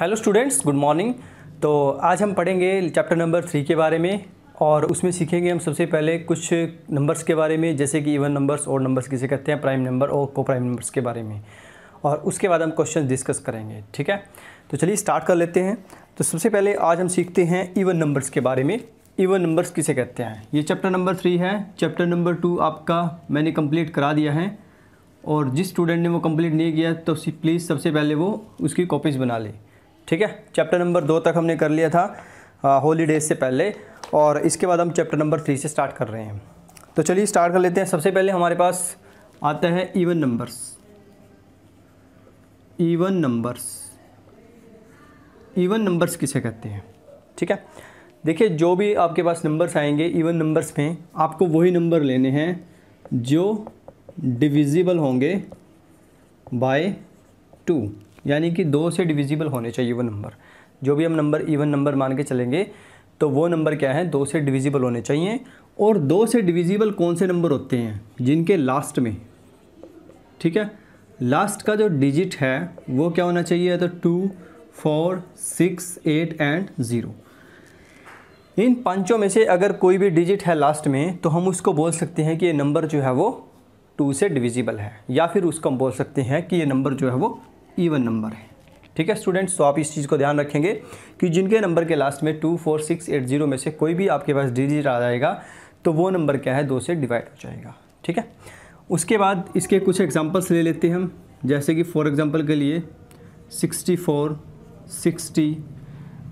Hello students good morning तो आज हम पढ़ेंगे चैप्टर नंबर थ्री के बारे में और उसमें सीखेंगे हम सबसे पहले कुछ नंबर्स के बारे में जैसे कि इवन नंबर्स और नंबर्स किसे कहते हैं प्राइम नंबर और को प्राइम नंबर्स के बारे में और उसके बाद हम क्वेश्चन डिस्कस करेंगे ठीक है तो चलिए स्टार्ट कर लेते हैं तो सबसे पहले आज हम सीखते हैं इवन नंबर्स के बारे में इवन नंबर्स किसे कहते हैं ये चैप्टर नंबर थ्री है चैप्टर नंबर टू आपका मैंने कम्प्लीट करा दिया है और जिस स्टूडेंट ने वो कम्प्लीट नहीं किया तो प्लीज़ सबसे पहले वो उसकी कॉपीज़ बना ले ठीक है चैप्टर नंबर दो तक हमने कर लिया था हॉलीडेज से पहले और इसके बाद हम चैप्टर नंबर थ्री से स्टार्ट कर रहे हैं तो चलिए स्टार्ट कर लेते हैं सबसे पहले हमारे पास आता है even numbers even numbers even numbers किसे कहते हैं ठीक है देखिए जो भी आपके पास नंबर्स आएंगे इवन नंबर्स में आपको वही नंबर लेने हैं जो डिविजिबल होंगे बाय टू यानी कि दो से डिविजिबल होने चाहिए वो नंबर जो भी हम नंबर इवन नंबर मान के चलेंगे तो वो नंबर क्या है दो से डिविजिबल होने चाहिए और दो से डिविजिबल कौन से नंबर होते हैं जिनके लास्ट में ठीक है लास्ट का जो डिजिट है वो क्या होना चाहिए तो two four six eight and zero इन पांचों में से अगर कोई भी डिजिट है लास्ट में तो हम उसको बोल सकते हैं कि ये नंबर जो है वो टू से डिविजिबल है या फिर उसको हम बोल सकते हैं कि ये नंबर जो है वो ईवन नंबर है ठीक है स्टूडेंट्स तो आप इस चीज़ को ध्यान रखेंगे कि जिनके नंबर के लास्ट में two four six eight zero में से कोई भी आपके पास डिजिट आ जाएगा तो वो नंबर क्या है दो से डिवाइड हो जाएगा ठीक है उसके बाद इसके कुछ एग्जाम्पल्स ले लेते हैं हम जैसे कि फॉर एग्ज़ाम्पल के लिए sixty four sixty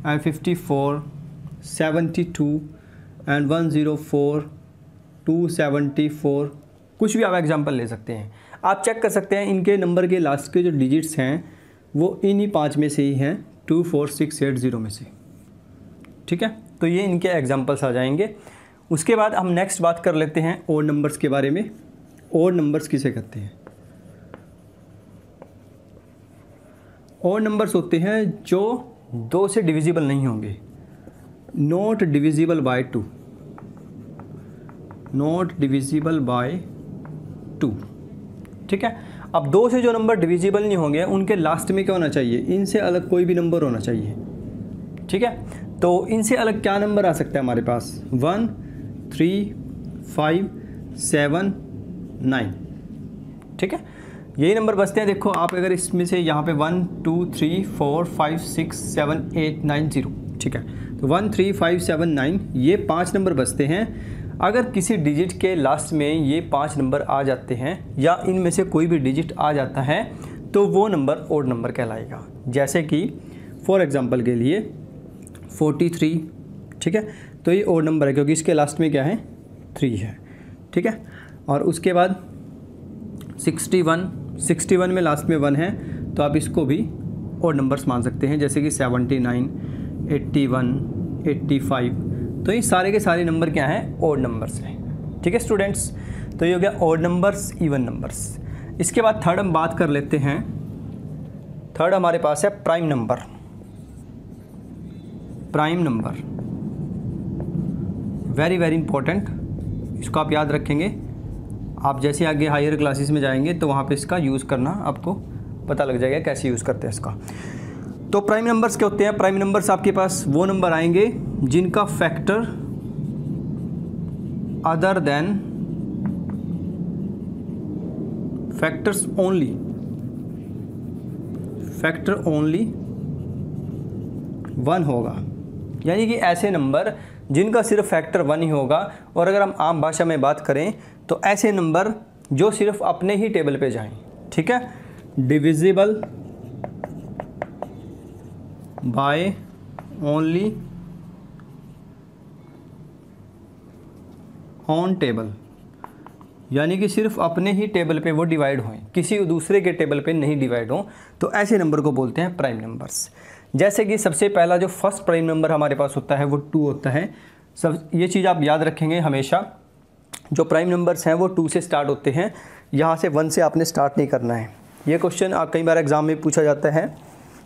and fifty four seventy two and one zero four two seventy four कुछ भी आप एग्ज़ाम्पल ले सकते हैं आप चेक कर सकते हैं इनके नंबर के लास्ट के जो डिजिट्स हैं वो इन्हीं पाँच में से ही हैं two four six eight zero में से ठीक है तो ये इनके एग्जाम्पल्स आ जाएंगे उसके बाद हम नेक्स्ट बात कर लेते हैं और नंबर्स के बारे में और नंबर्स किसे कहते हैं और नंबर्स होते हैं जो दो से डिविजिबल नहीं होंगे not divisible by two not divisible by two ठीक है अब दो से जो नंबर डिविजिबल नहीं होंगे उनके लास्ट में क्या होना चाहिए इनसे अलग कोई भी नंबर होना चाहिए ठीक है तो इनसे अलग क्या नंबर आ सकता है हमारे पास one three five seven nine ठीक है यही नंबर बचते हैं देखो आप अगर इसमें से यहाँ पे one two three four five six seven eight nine zero ठीक है तो one three five seven nine ये पांच नंबर बचते हैं अगर किसी डिजिट के लास्ट में ये पाँच नंबर आ जाते हैं या इनमें से कोई भी डिजिट आ जाता है तो वो नंबर ओड नंबर कहलाएगा जैसे कि फॉर एग्ज़ाम्पल के लिए 43 ठीक है तो ये ओड नंबर है क्योंकि इसके लास्ट में क्या है थ्री है ठीक है और उसके बाद 61 61 में लास्ट में वन है तो आप इसको भी ओड नंबर्स मान सकते हैं जैसे कि वन एट्टी फाइव तो ये सारे के सारे नंबर क्या हैं ओड नंबर्स हैं ठीक है स्टूडेंट्स तो ये हो गया ओड नंबर्स इवन नंबर्स इसके बाद थर्ड हम बात कर लेते हैं थर्ड हमारे पास है prime number prime number very very important इसको आप याद रखेंगे आप जैसे आगे हायर क्लासेस में जाएंगे तो वहाँ पे इसका यूज़ करना आपको पता लग जाएगा कैसे यूज़ करते हैं इसका तो प्राइम नंबर्स क्या होते हैं प्राइम नंबर्स आपके पास वो नंबर आएंगे जिनका factor other than factors only factor only one होगा यानी कि ऐसे नंबर जिनका सिर्फ फैक्टर वन ही होगा और अगर हम आम भाषा में बात करें तो ऐसे नंबर जो सिर्फ अपने ही टेबल पे जाएं ठीक है divisible by only on table यानी कि सिर्फ अपने ही टेबल पे वो डिवाइड हों किसी दूसरे के टेबल पे नहीं डिवाइड हों तो ऐसे नंबर को बोलते हैं प्राइम नंबर्स जैसे कि सबसे पहला जो फर्स्ट प्राइम नंबर हमारे पास होता है वो टू होता है सब ये चीज़ आप याद रखेंगे हमेशा जो प्राइम नंबर्स हैं वो टू से स्टार्ट होते हैं यहाँ से वन से आपने स्टार्ट नहीं करना है ये क्वेश्चन आप कई बार एग्ज़ाम में पूछा जाता है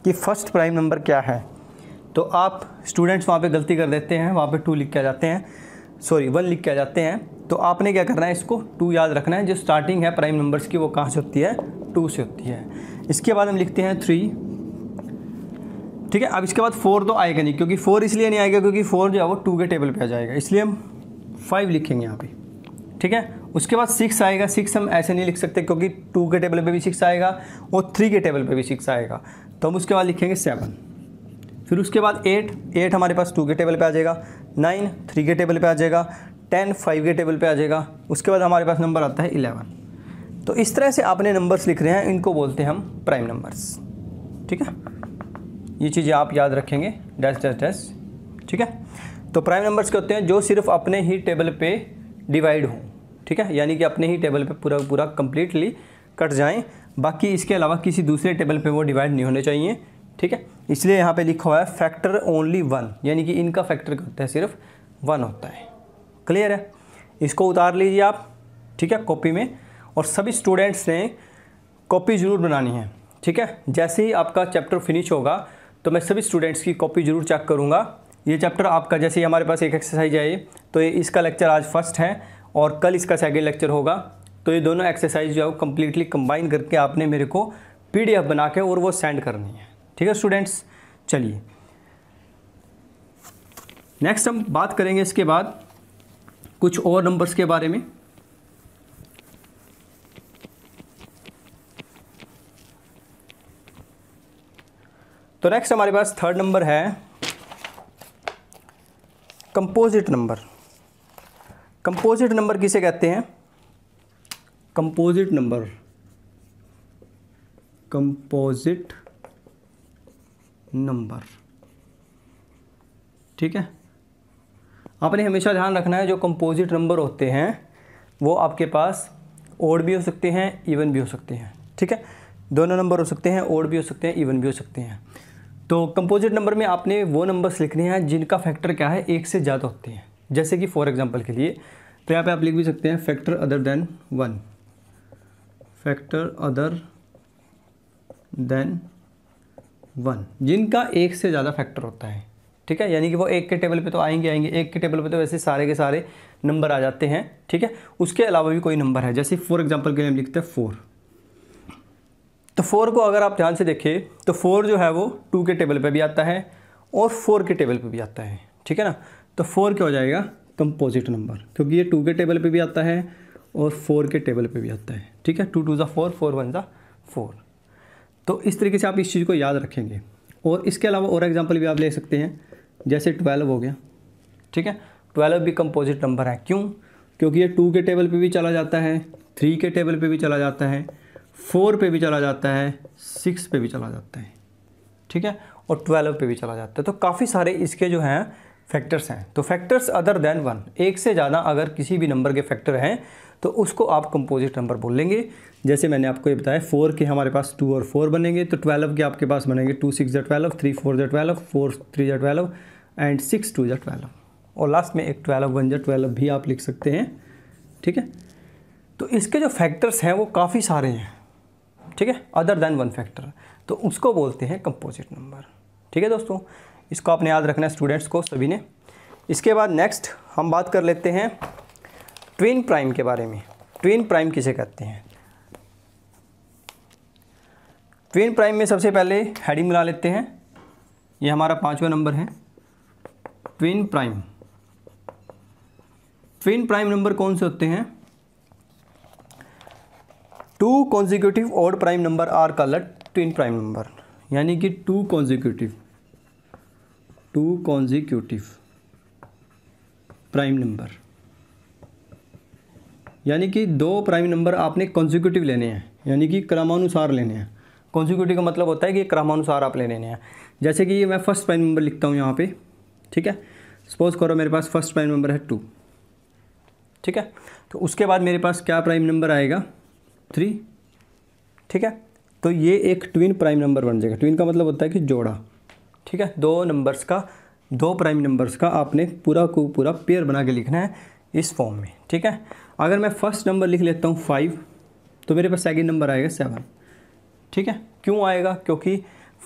कि फ़र्स्ट प्राइम नंबर क्या है तो आप स्टूडेंट्स वहाँ पे गलती कर देते हैं वहाँ पे टू लिख के आ जाते हैं सॉरी वन लिख के आ जाते हैं तो आपने क्या करना है इसको टू याद रखना है जो स्टार्टिंग है प्राइम नंबर्स की वो कहाँ से होती है टू से होती है इसके बाद हम लिखते हैं थ्री ठीक है अब इसके बाद फोर तो आएगा नहीं क्योंकि फोर इसलिए नहीं आएगा क्योंकि फोर जो है वो टू के टेबल पर आ जाएगा इसलिए हम फाइव लिखेंगे यहाँ पर ठीक है उसके बाद सिक्स आएगा सिक्स हम ऐसे नहीं लिख सकते क्योंकि टू के टेबल पे भी सिक्स आएगा और थ्री के टेबल पे भी सिक्स आएगा तो हम उसके बाद लिखेंगे सेवन फिर उसके बाद एट एट हमारे पास टू के टेबल पे आ जाएगा नाइन थ्री के टेबल पे आ जाएगा टेन फाइव के टेबल पे आ जाएगा उसके बाद हमारे पास नंबर आता है इलेवन तो इस तरह से आपने नंबर्स लिख रहे हैं इनको बोलते हैं हम प्राइम नंबर्स ठीक है ये चीज़ें आप याद रखेंगे डैश डैश डैश ठीक है तो प्राइम नंबर्स क्या होते हैं जो सिर्फ अपने ही टेबल पे डिवाइड हों ठीक है यानी कि अपने ही टेबल पे पूरा पूरा कंप्लीटली कट जाएं बाकी इसके अलावा किसी दूसरे टेबल पे वो डिवाइड नहीं होने चाहिए ठीक है इसलिए यहाँ पे लिखा हुआ है फैक्टर ओनली वन यानी कि इनका फैक्टर क्या होता है सिर्फ वन होता है क्लियर है इसको उतार लीजिए आप ठीक है कॉपी में और सभी स्टूडेंट्स ने कॉपी ज़रूर बनानी है ठीक है जैसे ही आपका चैप्टर फिनिश होगा तो मैं सभी स्टूडेंट्स की कॉपी ज़रूर चेक करूँगा ये चैप्टर आपका जैसे ही हमारे पास एक एक्सरसाइज आई तो इसका लेक्चर आज फर्स्ट है और कल इसका सेकेंड लेक्चर होगा तो ये दोनों एक्सरसाइज जो है वो कम्प्लीटली कंबाइन करके आपने मेरे को पी बना के और वो सेंड करनी है ठीक है स्टूडेंट्स चलिए नेक्स्ट हम बात करेंगे इसके बाद कुछ और नंबर्स के बारे में तो नेक्स्ट हमारे पास थर्ड नंबर है कंपोजिट नंबर कंपोजिट नंबर किसे कहते हैं कंपोजिट नंबर कंपोजिट नंबर ठीक है आपने हमेशा ध्यान रखना है जो कंपोजिट नंबर होते हैं वो आपके पास ओड भी हो सकते हैं इवन भी हो सकते हैं ठीक है दोनों नंबर हो सकते हैं ओड भी हो सकते हैं इवन भी हो सकते हैं तो कंपोजिट नंबर में आपने वो नंबर्स लिखने हैं जिनका फैक्टर क्या है एक से ज़्यादा होते हैं जैसे कि फॉर एग्जाम्पल के लिए तो यहाँ पे आप लिख भी सकते हैं factor other than one factor other than one जिनका एक से ज़्यादा फैक्टर होता है ठीक है यानी कि वो एक के टेबल पे तो आएंगे आएंगे एक के टेबल पे तो वैसे सारे के सारे नंबर आ जाते हैं ठीक है उसके अलावा भी कोई नंबर है जैसे फॉर एग्जांपल के लिए हम लिखते हैं फोर तो फोर को अगर आप ध्यान से देखें तो फोर जो है वो टू के टेबल पर भी आता है और फोर के टेबल पर भी आता है ठीक है ना तो फोर क्या हो जाएगा कंपोजिट नंबर क्योंकि ये टू के टेबल पर भी आता है और फोर के टेबल पे भी आता है ठीक है टू टू ज़ा फोर फोर वन ज़ा फोर तो इस तरीके से आप इस चीज़ को याद रखेंगे और इसके अलावा और एग्जाम्पल भी आप ले सकते हैं जैसे ट्वेल्व हो गया ठीक है ट्वेल्व भी कंपोजिट नंबर है क्यों क्योंकि ये टू के टेबल पे भी चला जाता है थ्री के टेबल पे भी चला जाता है फोर पे भी चला जाता है सिक्स पे भी चला जाता है ठीक है और ट्वेल्व पे भी चला जाता है तो काफ़ी सारे इसके जो हैं फैक्टर्स हैं तो फैक्टर्स अदर देन वन एक से ज़्यादा अगर किसी भी नंबर के फैक्टर हैं तो उसको आप कंपोजिट नंबर बोलेंगे जैसे मैंने आपको ये बताया फोर के हमारे पास टू और फोर बनेंगे तो ट्वेल्व के आपके पास बनेंगे टू सिक्स या ट्वेल्व थ्री फोर जै ट्वेल्व फोर थ्री जै ट्वेल्व एंड सिक्स टू जै ट्वेल्व और लास्ट में एक ट्वेल्व वन या ट्वेल्व भी आप लिख सकते हैं ठीक है तो इसके जो फैक्टर्स हैं वो काफ़ी सारे हैं ठीक है अदर देन वन फैक्टर तो उसको बोलते हैं कंपोजिट नंबर ठीक है दोस्तों इसको आपने याद रखना है स्टूडेंट्स को सभी ने इसके बाद नेक्स्ट हम बात कर लेते हैं ट्विन प्राइम के बारे में ट्विन प्राइम किसे कहते हैं ट्विन प्राइम में सबसे पहले हेडिंग मिला लेते हैं ये हमारा पांचवा नंबर है twin prime twin prime number कौन से होते हैं टू कॉन्जिक्यूटिव और प्राइम नंबर आर लट ट्विन प्राइम नंबर यानी कि two consecutive two consecutive prime number यानी कि दो प्राइम नंबर आपने कॉन्जिक्यूटिव लेने हैं यानी कि क्रमानुसार लेने हैं कॉन्जिक्यूटिव का मतलब होता है कि क्रमानुसार आप ले लेने हैं जैसे कि ये मैं फर्स्ट प्राइम नंबर लिखता हूँ यहाँ पे ठीक है सपोज करो मेरे पास फर्स्ट प्राइम नंबर है टू ठीक है तो उसके बाद मेरे पास क्या प्राइम नंबर आएगा थ्री ठीक है तो ये एक ट्विन प्राइम नंबर बन जाएगा ट्विन का मतलब होता है कि जोड़ा ठीक है दो नंबर्स का दो प्राइम नंबर्स का आपने पूरा को पूरा पेयर बना के लिखना है इस फॉर्म में ठीक है अगर मैं फर्स्ट नंबर लिख लेता हूँ फाइव तो मेरे पास सेकेंड नंबर आएगा सेवन ठीक है क्यों आएगा क्योंकि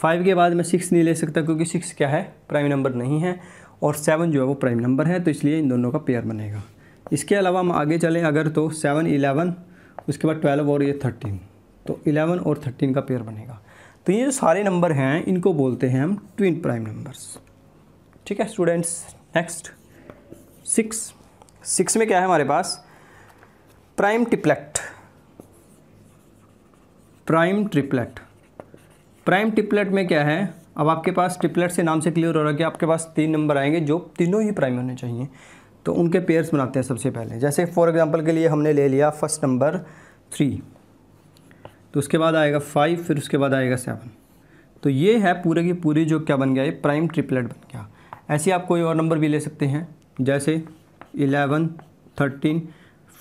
फाइव के बाद मैं सिक्स नहीं ले सकता क्योंकि सिक्स क्या है प्राइम नंबर नहीं है और सेवन जो है वो प्राइम नंबर है तो इसलिए इन दोनों का पेयर बनेगा इसके अलावा हम आगे चलें अगर तो सेवन इलेवन उसके बाद ट्वेल्व और ये थर्टीन तो इलेवन और थर्टीन का पेयर बनेगा तो ये जो सारे नंबर हैं इनको बोलते हैं हम ट्विन प्राइम नंबर्स ठीक है स्टूडेंट्स नेक्स्ट सिक्स सिक्स में क्या है हमारे पास prime triplet prime triplet prime triplet में क्या है अब आपके पास ट्रिपलेट से नाम से क्लियर हो रहा है कि आपके पास तीन नंबर आएंगे जो तीनों ही प्राइम होने चाहिए तो उनके पेयर्स बनाते हैं सबसे पहले जैसे फॉर एग्जांपल के लिए हमने ले लिया फर्स्ट नंबर थ्री तो उसके बाद आएगा फाइव फिर उसके बाद आएगा सेवन तो ये है पूरे की पूरी जो क्या बन गया ये प्राइम ट्रिपलेट बन गया ऐसे आप कोई और नंबर भी ले सकते हैं जैसे eleven thirteen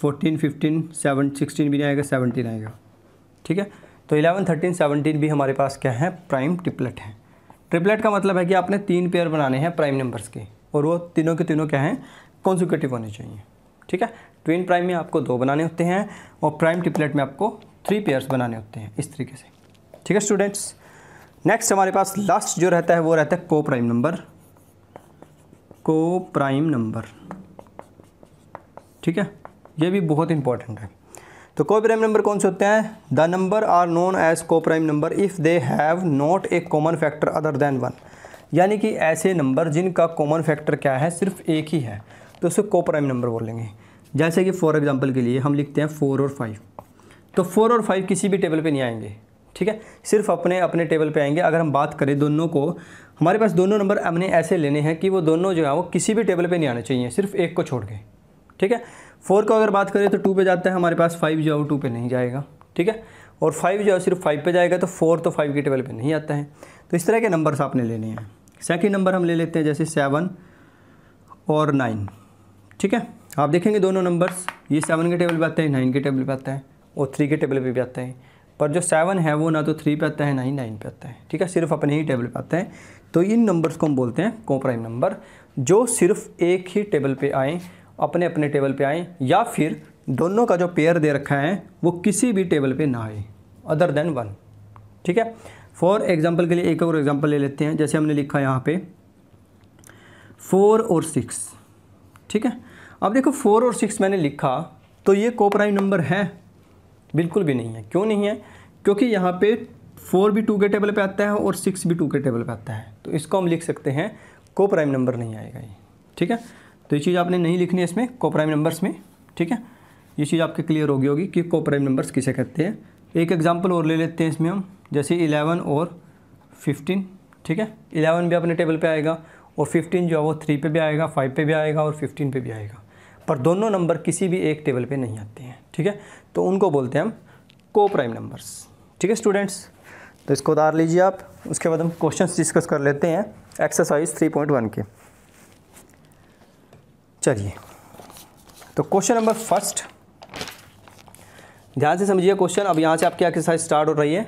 fourteen fifteen seven sixteen भी नहीं आएगा सेवनटीन आएगा ठीक है तो इलेवन थर्टीन सेवनटीन भी हमारे पास क्या है प्राइम ट्रिपलेट है ट्रिपलेट का मतलब है कि आपने तीन पेयर बनाने हैं प्राइम नंबर्स के और वो तीनों के तीनों क्या हैं कॉन्सिक्यूटिव होने चाहिए ठीक है ट्विन प्राइम में आपको दो बनाने होते हैं और प्राइम ट्रिपलेट में आपको थ्री पेयर्स बनाने होते हैं इस तरीके से ठीक है स्टूडेंट्स नेक्स्ट हमारे पास लास्ट जो रहता है वो रहता है coprime number coprime number ठीक है ये भी बहुत इंपॉर्टेंट है तो को प्राइम नंबर कौन से होते हैं the number are known as coprime number if they have not a common factor other than one यानी कि ऐसे नंबर जिनका कॉमन फैक्टर क्या है सिर्फ एक ही है तो उसे को प्राइम नंबर बोलेंगे जैसे कि फॉर एग्जांपल के लिए हम लिखते हैं फोर और फाइव तो फोर और फाइव किसी भी टेबल पे नहीं आएंगे ठीक है सिर्फ अपने अपने टेबल पे आएंगे अगर हम बात करें दोनों को हमारे पास दोनों नंबर हमने ऐसे लेने हैं कि वो दोनों जो है वो किसी भी टेबल पे नहीं आने चाहिए सिर्फ एक को छोड़ के ठीक है फोर को अगर बात करें तो टू पे जाता है हमारे पास फाइव जो है वो टू पे नहीं जाएगा ठीक है और फाइव जो है सिर्फ फाइव पे जाएगा तो फोर तो फाइव के टेबल पे नहीं आता है तो इस तरह के नंबर्स आपने लेने हैं सेकेंड नंबर हम ले लेते हैं जैसे सेवन और नाइन ठीक है आप देखेंगे दोनों नंबर्स ये सेवन के टेबल पर आते हैं नाइन के टेबल पर आता है और थ्री के टेबल पर भी आता है पर जो सेवन है वो ना तो थ्री पे आता है ना ही नाइन पे आता है ठीक है सिर्फ अपने ही टेबल पे आते हैं तो इन नंबर्स को हम बोलते हैं कोप्राइम नंबर जो सिर्फ एक ही टेबल पे आए अपने अपने टेबल पे आएँ या फिर दोनों का जो पेयर दे रखा है वो किसी भी टेबल पे ना आए अदर देन वन ठीक है फॉर एग्जाम्पल के लिए एक और एग्जाम्पल ले लेते हैं जैसे हमने लिखा यहाँ पे फोर और सिक्स ठीक है अब देखो फोर और सिक्स मैंने लिखा तो ये प्राइम नंबर है बिल्कुल भी नहीं है क्यों नहीं है क्योंकि यहाँ पे फोर भी टू के टेबल पे आता है और सिक्स भी टू के टेबल पे आता है तो इसको हम लिख सकते हैं को प्राइम नंबर नहीं आएगा ये ठीक है तो ये चीज़ आपने नहीं लिखनी है इसमें कोप्राइम नंबर्स में ठीक है ये चीज़ आपके क्लियर होगी होगी कि कोप्राइम नंबर्स किसे कहते हैं एक एग्जाम्पल और ले लेते हैं इसमें हम जैसे इलेवन और फिफ्टीन ठीक है इलेवन भी अपने टेबल पर आएगा और फिफ्टीन जो है वो थ्री पर भी आएगा फाइव पर भी आएगा और फिफ्टीन पर भी आएगा पर दोनों नंबर किसी भी एक टेबल पर नहीं आते हैं ठीक है तो उनको बोलते हैं हम को प्राइम नंबर्स ठीक है स्टूडेंट्स तो इसको उतार लीजिए आप उसके बाद हम क्वेश्चन डिस्कस कर लेते हैं एक्सरसाइज थ्री पॉइंट वन के चलिए तो क्वेश्चन नंबर फर्स्ट ध्यान से समझिए क्वेश्चन अब यहाँ से आपकी एक्सरसाइज स्टार्ट हो रही है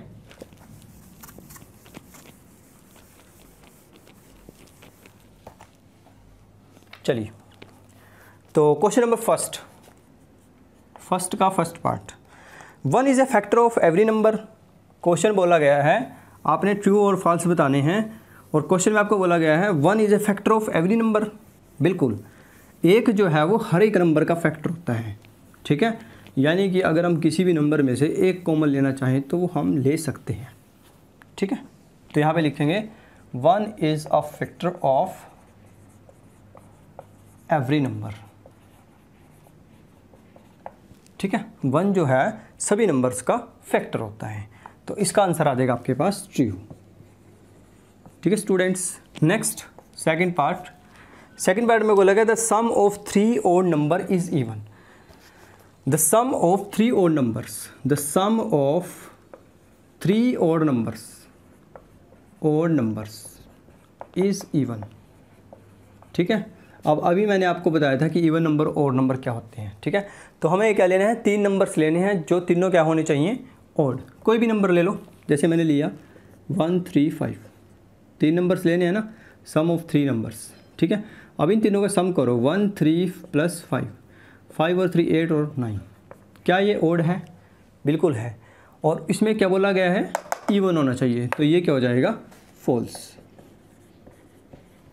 चलिए तो क्वेश्चन नंबर फर्स्ट फर्स्ट का first part one is a factor of every number question बोला गया है आपने ट्रू और फॉल्स बताने हैं और क्वेश्चन में आपको बोला गया है one is a factor of every number बिल्कुल एक जो है वो हर एक नंबर का फैक्टर होता है ठीक है यानी कि अगर हम किसी भी नंबर में से एक कॉमन लेना चाहें तो वो हम ले सकते हैं ठीक है तो यहाँ पे लिखेंगे one is a factor of every number ठीक है वन जो है सभी नंबर्स का फैक्टर होता है तो इसका आंसर आ जाएगा आपके पास ट्रू ठीक है students next second part second part में बोला गया the sum of three odd number is even the sum of three odd numbers the sum of three odd numbers odd numbers is even ठीक है अब अभी मैंने आपको बताया था कि इवन नंबर और नंबर क्या होते हैं ठीक है तो हमें क्या लेना है तीन नंबर्स लेने हैं जो तीनों क्या होने चाहिए ओड कोई भी नंबर ले लो जैसे मैंने लिया वन थ्री फाइव तीन नंबर्स लेने हैं ना सम ऑफ थ्री नंबर्स ठीक है अब इन तीनों का सम करो one three plus five five और थ्री एट और नाइन क्या ये ओड है बिल्कुल है और इसमें क्या बोला गया है ईवन होना चाहिए तो ये क्या हो जाएगा फॉल्स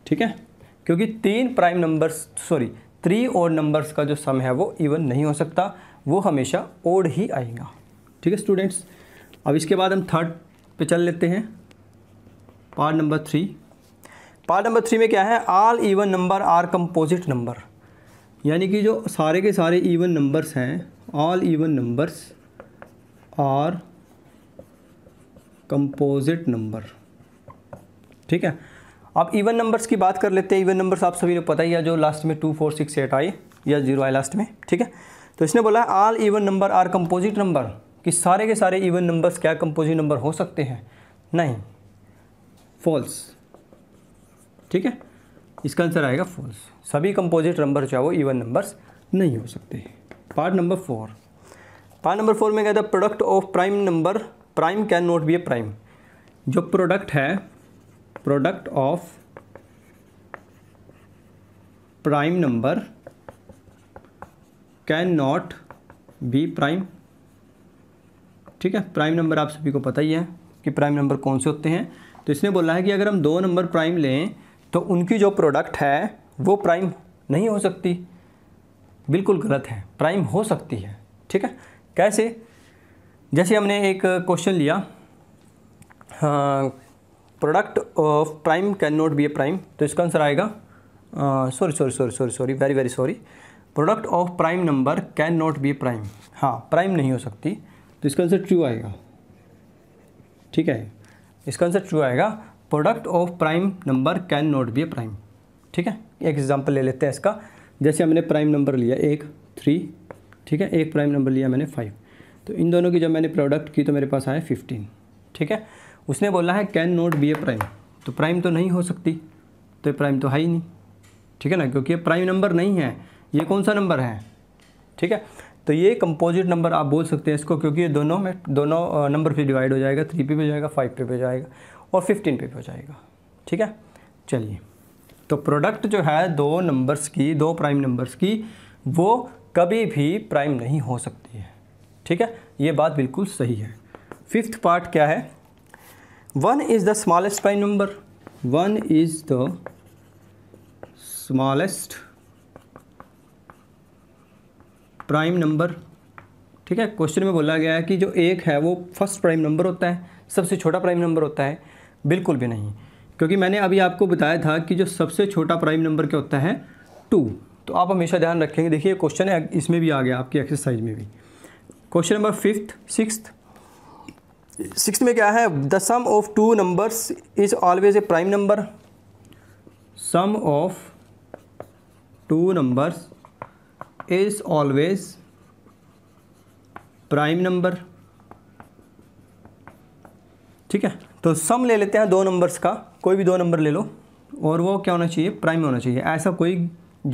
ठीक है क्योंकि तीन प्राइम नंबर्स सॉरी थ्री और नंबर्स का जो सम है वो इवन नहीं हो सकता वो हमेशा ओड ही आएगा ठीक है स्टूडेंट्स अब इसके बाद हम थर्ड पे चल लेते हैं part number three part number three में क्या है all even number are composite number यानी कि जो सारे के सारे इवन नंबर्स हैं all even numbers are composite number ठीक है अब इवन नंबर्स की बात कर लेते हैं इवन नंबर्स आप सभी को पता ही है जो लास्ट में टू फोर सिक्स एट आई या जीरो आए लास्ट में ठीक है तो इसने बोला all even number are composite number कि सारे के सारे इवन नंबर्स क्या कंपोजिट नंबर हो सकते हैं नहीं फॉल्स ठीक है इसका आंसर आएगा फॉल्स सभी कंपोजिट नंबर चाहे वो इवन नंबर्स नहीं हो सकते part number four part number four में कहता है product of prime number prime cannot be a prime जो प्रोडक्ट है product of prime number cannot be prime ठीक है प्राइम नंबर आप सभी को पता ही है कि प्राइम नंबर कौन से होते हैं तो इसने बोला है कि अगर हम दो नंबर प्राइम लें तो उनकी जो प्रोडक्ट है वो प्राइम नहीं हो सकती बिल्कुल गलत है प्राइम हो सकती है ठीक है कैसे जैसे हमने एक क्वेश्चन लिया product of prime cannot be a prime तो इसका आंसर आएगा sorry sorry sorry sorry sorry very very sorry product of prime number cannot be prime हाँ प्राइम हाँ, नहीं हो सकती तो इसका आंसर ट्रू आएगा ठीक है इसका आंसर ट्रू आएगा product of prime number cannot be a prime ठीक है एक एग्जाम्पल ले लेते हैं इसका जैसे हमने प्राइम नंबर लिया एक थ्री ठीक है एक प्राइम नंबर लिया मैंने फाइव तो इन दोनों की जब मैंने प्रोडक्ट की तो मेरे पास आया फिफ्टीन ठीक है उसने बोला है cannot be a prime तो प्राइम तो नहीं हो सकती तो ये प्राइम तो है ही नहीं ठीक है ना क्योंकि ये प्राइम नंबर नहीं है ये कौन सा नंबर है ठीक है तो ये कंपोजिट नंबर आप बोल सकते हैं इसको क्योंकि ये दोनों में दोनों नंबर पे डिवाइड हो जाएगा थ्री पे भी जाएगा फाइव पे भी जाएगा और फिफ्टीन पे भी हो जाएगा ठीक है चलिए तो प्रोडक्ट जो है दो नंबर्स की दो प्राइम नंबर्स की वो कभी भी प्राइम नहीं हो सकती है ठीक है ये बात बिल्कुल सही है फिफ्थ पार्ट क्या है one is the smallest prime number one is the smallest prime number ठीक है क्वेश्चन में बोला गया है कि जो एक है वो फर्स्ट प्राइम नंबर होता है सबसे छोटा प्राइम नंबर होता है बिल्कुल भी नहीं क्योंकि मैंने अभी आपको बताया था कि जो सबसे छोटा प्राइम नंबर क्या होता है टू तो आप हमेशा ध्यान रखेंगे देखिए क्वेश्चन है इसमें भी आ गया आपकी एक्सरसाइज में भी question number fifth sixth six में क्या है the sum of two numbers is always a prime number sum of two numbers is always prime number ठीक है तो सम ले लेते हैं दो नंबर्स का कोई भी दो नंबर ले लो और वो क्या होना चाहिए प्राइम होना चाहिए ऐसा कोई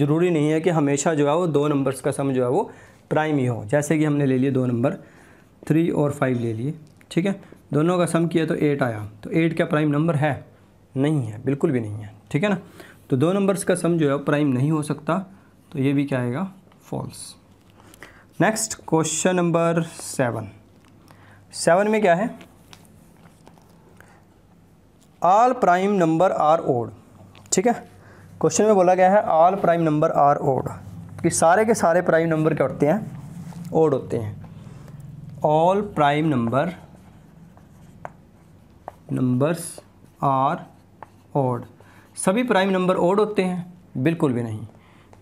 ज़रूरी नहीं है कि हमेशा जो है वो दो नंबर्स का सम जो है वो प्राइम ही हो जैसे कि हमने ले लिए दो नंबर थ्री और फाइव ले लिए ठीक है दोनों का सम किया तो एट आया तो एट क्या प्राइम नंबर है नहीं है बिल्कुल भी नहीं है ठीक है ना तो दो नंबर्स का सम जो है प्राइम नहीं हो सकता तो ये भी क्या आएगा false next question number seven seven में क्या है all prime number are odd ठीक है क्वेश्चन में बोला गया है all prime number are odd कि सारे के सारे प्राइम नंबर क्या होते हैं ओड होते हैं all prime number numbers are odd सभी प्राइम नंबर ओड होते हैं बिल्कुल भी नहीं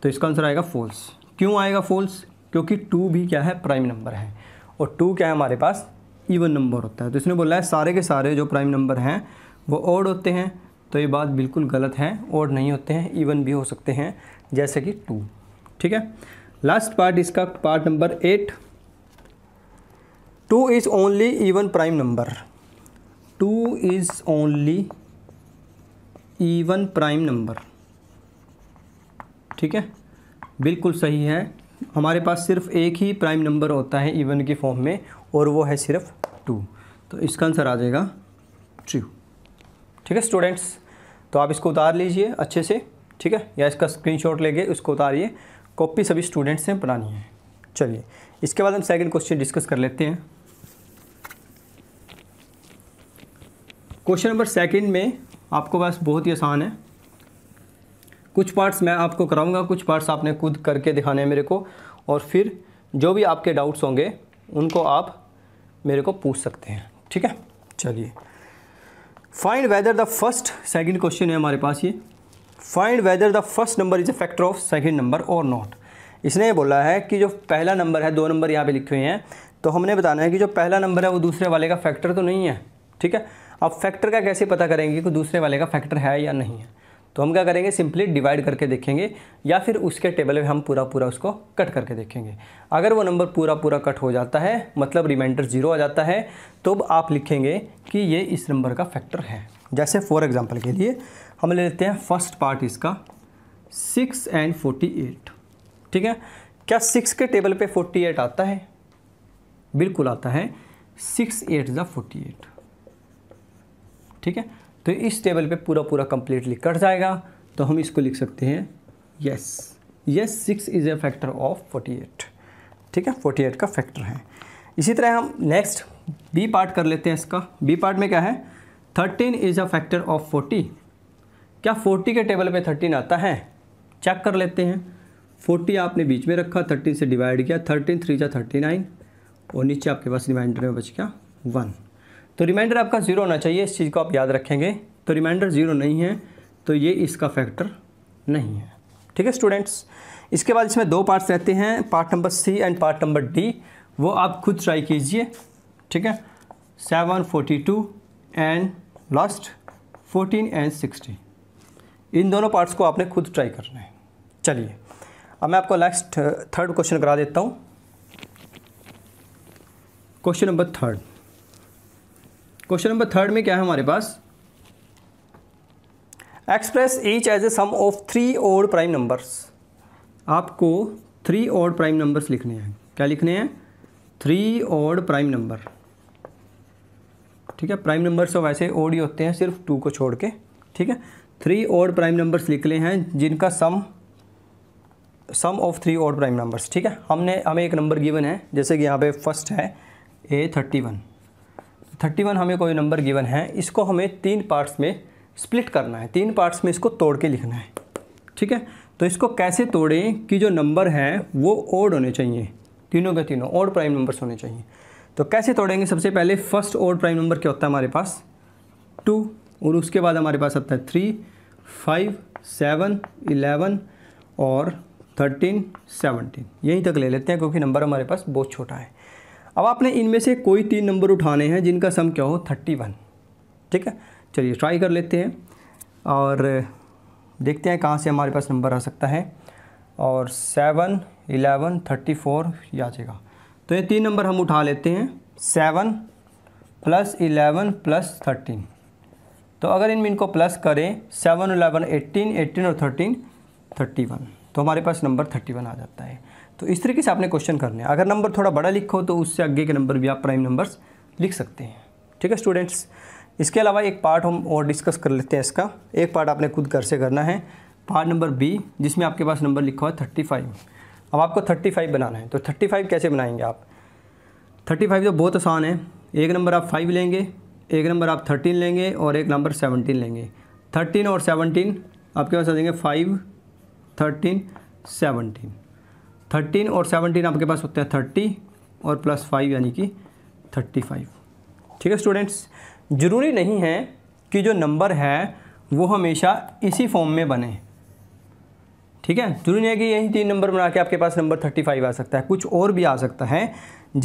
तो इसका आंसर आएगा फोल्स क्यों आएगा फोल्स क्योंकि टू भी क्या है प्राइम नंबर है और टू क्या है हमारे पास इवन नंबर होता है तो इसने बोला है सारे के सारे जो प्राइम नंबर हैं वो ओड होते हैं तो ये बात बिल्कुल गलत है ओड नहीं होते हैं इवन भी हो सकते हैं जैसे कि टू ठीक है लास्ट पार्ट इसका part number eight two is only even prime number two is only even prime number ठीक है बिल्कुल सही है हमारे पास सिर्फ एक ही प्राइम नंबर होता है इवन के फॉर्म में और वो है सिर्फ टू तो इसका आंसर आ जाएगा ट्रू ठीक है स्टूडेंट्स तो आप इसको उतार लीजिए अच्छे से ठीक है या इसका स्क्रीनशॉट लेके उसको उतारिए कॉपी सभी स्टूडेंट्स ने बनानी है चलिए इसके बाद हम सेकंड क्वेश्चन डिस्कस कर लेते हैं क्वेश्चन नंबर सेकंड में आपको पास बहुत ही आसान है कुछ पार्ट्स मैं आपको कराऊंगा कुछ पार्ट्स आपने खुद करके दिखाने हैं मेरे को और फिर जो भी आपके डाउट्स होंगे उनको आप मेरे को पूछ सकते हैं ठीक है चलिए find whether the first second question है हमारे पास ये find whether the first number is a factor of second number और नॉट इसने बोला है कि जो पहला नंबर है दो नंबर यहाँ पे लिखे हुए हैं तो हमने बताना है कि जो पहला नंबर है वो दूसरे वाले का फैक्टर तो नहीं है ठीक है अब फैक्टर का कैसे पता करेंगे कि दूसरे वाले का फैक्टर है या नहीं है तो हम क्या करेंगे सिंपली डिवाइड करके देखेंगे या फिर उसके टेबल में हम पूरा पूरा उसको कट करके देखेंगे अगर वो नंबर पूरा पूरा कट हो जाता है मतलब रिमाइंडर ज़ीरो आ जाता है तो आप लिखेंगे कि ये इस नंबर का फैक्टर है जैसे फॉर एग्ज़ाम्पल के लिए हम ले लेते हैं फर्स्ट पार्ट इसका सिक्स एंड फोर्टी एट ठीक है क्या सिक्स के टेबल पे फोर्टी एट आता है बिल्कुल आता है सिक्स एट ज़ा फोर्टी एट ठीक है तो इस टेबल पे पूरा पूरा कम्प्लीटली कट जाएगा तो हम इसको लिख सकते हैं yes yes six is a factor of forty eight ठीक है फोर्टी एट का फैक्टर है इसी तरह हम नेक्स्ट बी पार्ट कर लेते हैं इसका बी पार्ट में क्या है thirteen is a factor of forty क्या फोर्टी के टेबल पे थर्टीन आता है चेक कर लेते हैं फोर्टी आपने बीच में रखा थर्टीन से डिवाइड किया थर्टीन थ्री जा थर्टी नाइन और नीचे आपके पास रिमाइंडर में बच गया वन तो रिमाइंडर आपका ज़ीरो होना चाहिए इस चीज़ को आप याद रखेंगे तो रिमाइंडर ज़ीरो नहीं है तो ये इसका फैक्टर नहीं है ठीक है स्टूडेंट्स इसके बाद इसमें दो पार्ट्स रहते हैं part number C and part number D वो आप खुद ट्राई कीजिए ठीक है seven forty two and last fourteen and sixty इन दोनों पार्ट्स को आपने खुद ट्राई करना है चलिए अब मैं आपको लास्ट थर्ड क्वेश्चन करा देता हूँ question number third question number third में क्या है हमारे पास express each as a sum of three odd prime numbers आपको थ्री ओड प्राइम नंबर्स लिखने हैं क्या लिखने हैं थ्री ओड प्राइम नंबर ठीक है प्राइम नंबर सब ऐसे ओड ही होते हैं सिर्फ टू को छोड़ के ठीक है थ्री ओड प्राइम नंबर्स ले हैं जिनका sum sum of three odd prime numbers ठीक है हमने हमें एक नंबर गिवन है जैसे कि यहाँ पे फर्स्ट है a thirty one thirty one हमें कोई नंबर गिवन है इसको हमें तीन पार्ट्स में स्प्लिट करना है तीन पार्ट्स में इसको तोड़ के लिखना है ठीक है तो इसको कैसे तोड़ें कि जो नंबर हैं वो ओड होने चाहिए तीनों के तीनों ओड प्राइम नंबर्स होने चाहिए तो कैसे तोड़ेंगे सबसे पहले फर्स्ट ओड प्राइम नंबर क्या होता है हमारे पास टू और उसके बाद हमारे पास आता है थ्री फाइव सेवन इलेवन और थर्टीन सेवनटीन यहीं तक ले लेते हैं क्योंकि नंबर हमारे पास बहुत छोटा है अब आपने इनमें से कोई तीन नंबर उठाने हैं जिनका सम क्या हो थर्टी वन ठीक है चलिए ट्राई कर लेते हैं और देखते हैं कहाँ से हमारे पास नंबर आ सकता है और सेवन इलेवन थर्टी फोर ये आ जाएगा तो ये तीन नंबर हम उठा लेते हैं seven plus eleven plus thirteen तो अगर इनमें इनको प्लस करें सेवन इलेवन एट्टीन एट्टीन और थर्टीन थर्टी वन तो हमारे पास नंबर थर्टी वन आ जाता है तो इस तरीके से आपने क्वेश्चन करने हैं अगर नंबर थोड़ा बड़ा लिखो तो उससे आगे के नंबर भी आप प्राइम नंबर्स लिख सकते हैं ठीक है स्टूडेंट्स इसके अलावा एक पार्ट हम और डिस्कस कर लेते हैं इसका एक पार्ट आपने खुद घर से करना है पार्ट नंबर बी जिसमें आपके पास नंबर लिखा हुआ है थर्टी फाइव अब आपको थर्टी फाइव बनाना है तो थर्टी फाइव कैसे बनाएंगे आप थर्टी फाइव तो बहुत आसान है एक नंबर आप फाइव लेंगे एक नंबर आप थर्टीन लेंगे और एक नंबर सेवनटीन लेंगे थर्टीन और सेवनटीन आपके पास आ जाएंगे फाइव थर्टीन सेवनटीन थर्टीन और सेवनटीन आपके पास होता है थर्टी और प्लस फाइव यानी कि थर्टी फाइव ठीक है स्टूडेंट्स ज़रूरी नहीं है कि जो नंबर है वो हमेशा इसी फॉर्म में बने ठीक है जरूरी नहीं है कि यही तीन नंबर बना के आपके पास नंबर थर्टी फाइव आ सकता है कुछ और भी आ सकता है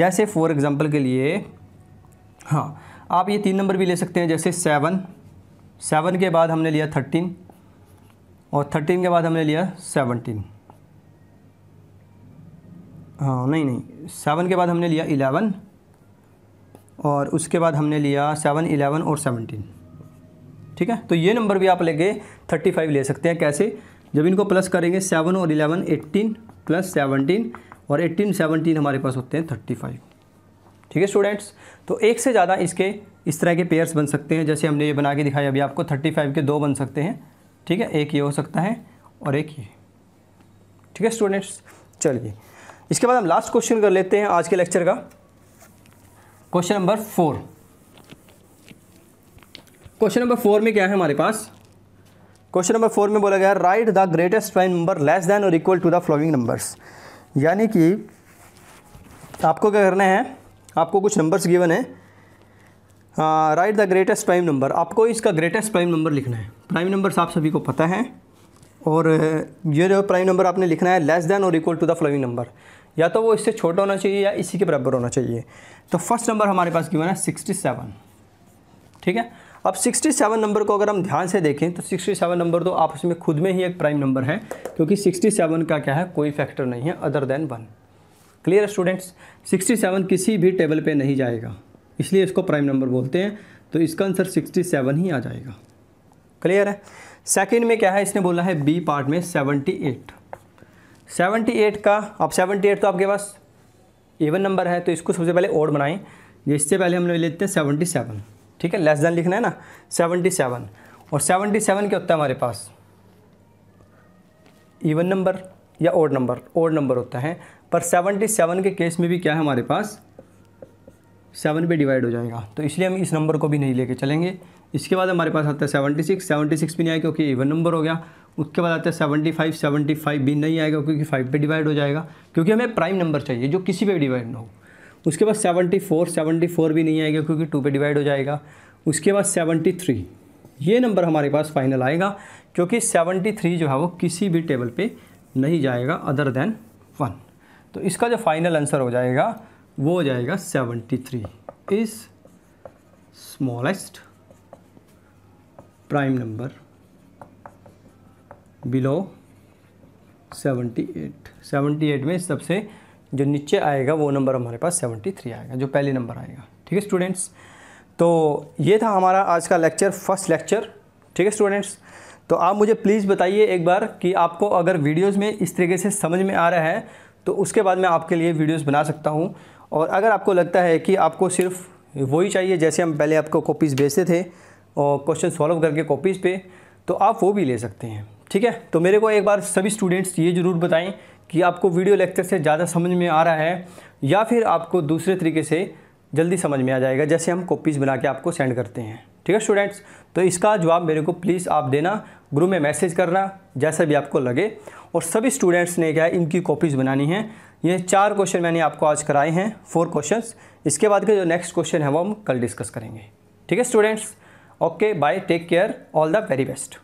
जैसे फॉर एग्ज़ाम्पल के लिए हाँ आप ये तीन नंबर भी ले सकते हैं जैसे सेवन सेवन के बाद हमने लिया थर्टीन और थर्टीन के बाद हमने लिया सेवनटीन हाँ नहीं नहीं सेवन के बाद हमने लिया इलेवन और उसके बाद हमने लिया सेवन इलेवन और सेवनटीन ठीक है तो ये नंबर भी आप लेके थर्टी फाइव ले सकते हैं कैसे जब इनको प्लस करेंगे सेवन और इलेवन एट्टीन प्लस सेवनटीन और एट्टीन सेवनटीन हमारे पास होते हैं थर्टी फाइव ठीक है स्टूडेंट्स तो एक से ज़्यादा इसके इस तरह के पेयर्स बन सकते हैं जैसे हमने ये बना के दिखाया अभी आपको थर्टी फाइव के दो बन सकते हैं ठीक है एक ये हो सकता है और एक ये ठीक है स्टूडेंट्स चलिए इसके बाद हम लास्ट क्वेश्चन कर लेते हैं आज के लेक्चर का question number four question number four में क्या है हमारे पास क्वेश्चन नंबर फोर में बोला गया write the greatest prime number less than और equal to the following numbers यानी कि आपको क्या करना है आपको कुछ नंबर्स गिवन है write the greatest prime number आपको इसका ग्रेटेस्ट प्राइम नंबर लिखना है प्राइम नंबर्स आप सभी को पता है और ये जो प्राइम नंबर आपने लिखना है लेस देन और equal to the following number या तो वो इससे छोटा होना चाहिए या इसी के बराबर होना चाहिए तो फर्स्ट नंबर हमारे पास क्यों है सिक्सटी सेवन ठीक है अब 67 नंबर को अगर हम ध्यान से देखें तो 67 नंबर तो आपस में खुद में ही एक प्राइम नंबर है क्योंकि 67 का क्या है कोई फैक्टर नहीं है other than one clear students 67 किसी भी टेबल पे नहीं जाएगा इसलिए इसको प्राइम नंबर बोलते हैं तो इसका आंसर 67 ही आ जाएगा क्लियर है सेकेंड में क्या है इसने बोला है बी पार्ट में एट सेवनटी एट का अब सेवनटी एट तो आपके पास इवन नंबर है तो इसको सबसे पहले ओड बनाएं इससे पहले हम लोग लेते हैं सेवनटी सेवन ठीक है लेस देन लिखना है ना सेवनटी सेवन और सेवनटी सेवन क्या होता है हमारे पास इवन नंबर या ओड नंबर ओड नंबर होता है पर सेवनटी सेवन के केस में भी क्या है हमारे पास सेवन पे डिवाइड हो जाएगा तो इसलिए हम इस नंबर को भी नहीं लेके चलेंगे इसके बाद हमारे पास आता है सेवेंटी सिक्स सेवेंटी सिक्स भी नहीं आएगा क्योंकि इवन नंबर हो गया उसके बाद आता है सेवेंटी फाइव सेवेंटी फाइव भी नहीं आएगा क्योंकि फाइव पे डिवाइड हो जाएगा क्योंकि हमें प्राइम नंबर चाहिए जो किसी पे डिवाइड ना हो उसके बाद सेवेंटी फोर सेवेंटी फोर भी नहीं आएगा क्योंकि टू पे डिवाइड हो जाएगा उसके बाद सेवेंटी थ्री ये नंबर हमारे पास फाइनल आएगा क्योंकि सेवेंटी थ्री जो है वो किसी भी टेबल पर नहीं जाएगा अदर देन वन तो इसका जो फाइनल आंसर हो जाएगा वो हो जाएगा seventy three is smallest prime number below 78 78 में सबसे जो नीचे आएगा वो नंबर हमारे पास 73 आएगा जो पहले नंबर आएगा ठीक है स्टूडेंट्स तो ये था हमारा आज का लेक्चर फर्स्ट लेक्चर ठीक है स्टूडेंट्स तो आप मुझे प्लीज़ बताइए एक बार कि आपको अगर वीडियोस में इस तरीके से समझ में आ रहा है तो उसके बाद मैं आपके लिए वीडियोस बना सकता हूँ और अगर आपको लगता है कि आपको सिर्फ वही चाहिए जैसे हम पहले आपको कॉपीज़ भेजते थे और क्वेश्चन सॉल्व करके कॉपीज़ पे तो आप वो भी ले सकते हैं ठीक है तो मेरे को एक बार सभी स्टूडेंट्स ये ज़रूर बताएं कि आपको वीडियो लेक्चर से ज़्यादा समझ में आ रहा है या फिर आपको दूसरे तरीके से जल्दी समझ में आ जाएगा जैसे हम कॉपीज़ बना के आपको सेंड करते हैं ठीक है स्टूडेंट्स तो इसका जवाब मेरे को प्लीज़ आप देना ग्रुप में मैसेज करना जैसा भी आपको लगे और सभी स्टूडेंट्स ने क्या है इनकी कॉपीज़ बनानी है ये चार क्वेश्चन मैंने आपको आज कराए हैं फोर क्वेश्चंस इसके बाद के जो नेक्स्ट क्वेश्चन है वो हम कल डिस्कस करेंगे ठीक है students Okay, bye. Take care. All the very best.